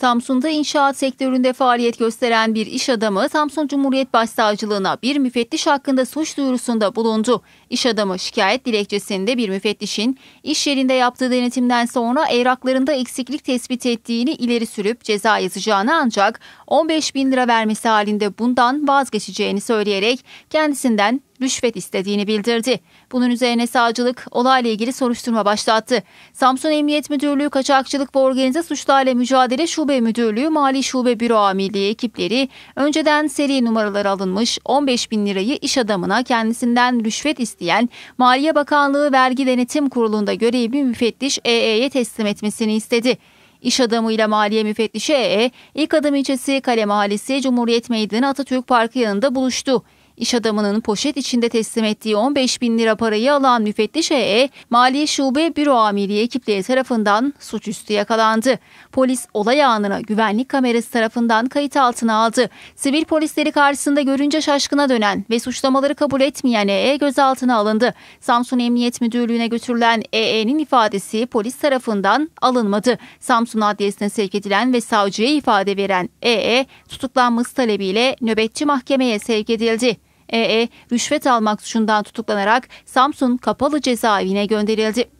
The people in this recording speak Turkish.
Samsun'da inşaat sektöründe faaliyet gösteren bir iş adamı Samsun Cumhuriyet Başsavcılığına bir müfettiş hakkında suç duyurusunda bulundu. İş adamı şikayet dilekçesinde bir müfettişin iş yerinde yaptığı denetimden sonra evraklarında eksiklik tespit ettiğini ileri sürüp ceza yazacağını ancak 15 bin lira vermesi halinde bundan vazgeçeceğini söyleyerek kendisinden rüşvet istediğini bildirdi. Bunun üzerine savcılık olayla ilgili soruşturma başlattı. Samsun Emniyet Müdürlüğü Kaçakçılık ve Organize Suçlarla Mücadele Şube Müdürlüğü Mali Şube Büro Amirliği ekipleri önceden seri numaralar alınmış 15 bin lirayı iş adamına kendisinden rüşvet isteyen Maliye Bakanlığı Vergi Denetim Kurulu'nda görevli müfettiş EE'ye teslim etmesini istedi. İş adamıyla maliye müfettişi EE, ilk adım ilçesi Kale Mahallesi Cumhuriyet Meydanı Atatürk Parkı yanında buluştu. İş adamının poşet içinde teslim ettiği 15 bin lira parayı alan müfettiş Ee Maliye Şube Büro Amiri ekipleri tarafından suçüstü yakalandı. Polis olay anına güvenlik kamerası tarafından kayıt altına aldı. Sivil polisleri karşısında görünce şaşkına dönen ve suçlamaları kabul etmeyen Ee gözaltına alındı. Samsun Emniyet Müdürlüğü'ne götürülen EE'nin ifadesi polis tarafından alınmadı. Samsun Adliyesi'ne sevk edilen ve savcıya ifade veren EE tutuklanması talebiyle nöbetçi mahkemeye sevk edildi. EE rüşvet almak suçundan tutuklanarak Samsun Kapalı Cezaevine gönderildi.